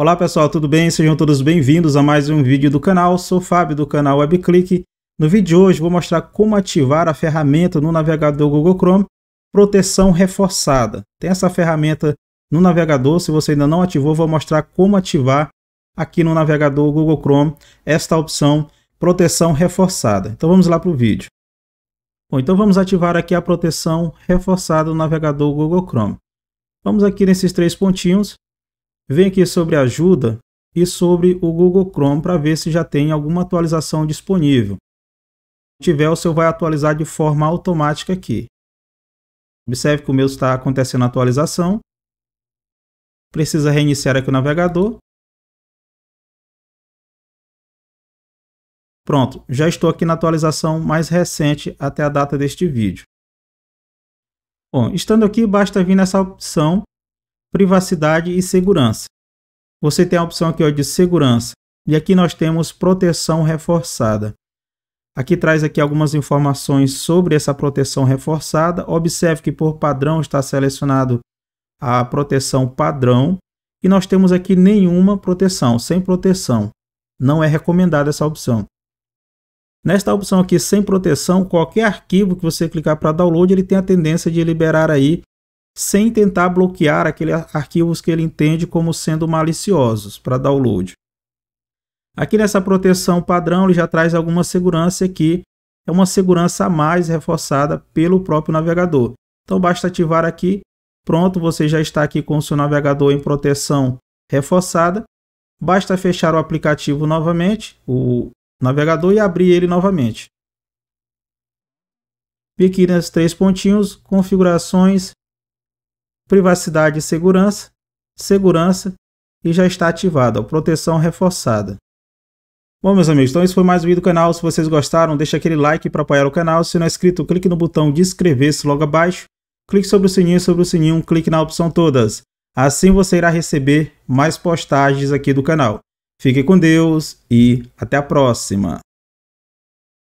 Olá pessoal, tudo bem? Sejam todos bem-vindos a mais um vídeo do canal. Sou o Fábio do canal WebClick. No vídeo de hoje vou mostrar como ativar a ferramenta no navegador Google Chrome Proteção Reforçada. Tem essa ferramenta no navegador, se você ainda não ativou, vou mostrar como ativar aqui no navegador Google Chrome esta opção Proteção Reforçada. Então vamos lá para o vídeo. Bom, então vamos ativar aqui a proteção reforçada no navegador Google Chrome. Vamos aqui nesses três pontinhos, Vem aqui sobre ajuda e sobre o Google Chrome para ver se já tem alguma atualização disponível. Se tiver, o seu vai atualizar de forma automática aqui. Observe que o meu está acontecendo a atualização. Precisa reiniciar aqui o navegador. Pronto, já estou aqui na atualização mais recente até a data deste vídeo. Bom, estando aqui, basta vir nessa opção privacidade e segurança. Você tem a opção aqui ó, de segurança e aqui nós temos proteção reforçada. Aqui traz aqui algumas informações sobre essa proteção reforçada. Observe que por padrão está selecionado a proteção padrão e nós temos aqui nenhuma proteção, sem proteção. Não é recomendada essa opção. Nesta opção aqui, sem proteção, qualquer arquivo que você clicar para download, ele tem a tendência de liberar aí sem tentar bloquear aqueles arquivos que ele entende como sendo maliciosos para download. Aqui nessa proteção padrão, ele já traz alguma segurança que é uma segurança a mais reforçada pelo próprio navegador. Então basta ativar aqui, pronto, você já está aqui com o seu navegador em proteção reforçada. Basta fechar o aplicativo novamente, o navegador, e abrir ele novamente. E aqui nesses três pontinhos, configurações, privacidade e segurança, segurança e já está ativada, proteção reforçada. Bom, meus amigos, então esse foi mais um vídeo do canal. Se vocês gostaram, deixa aquele like para apoiar o canal. Se não é inscrito, clique no botão de inscrever-se logo abaixo. Clique sobre o sininho, sobre o sininho, clique na opção todas. Assim você irá receber mais postagens aqui do canal. Fique com Deus e até a próxima!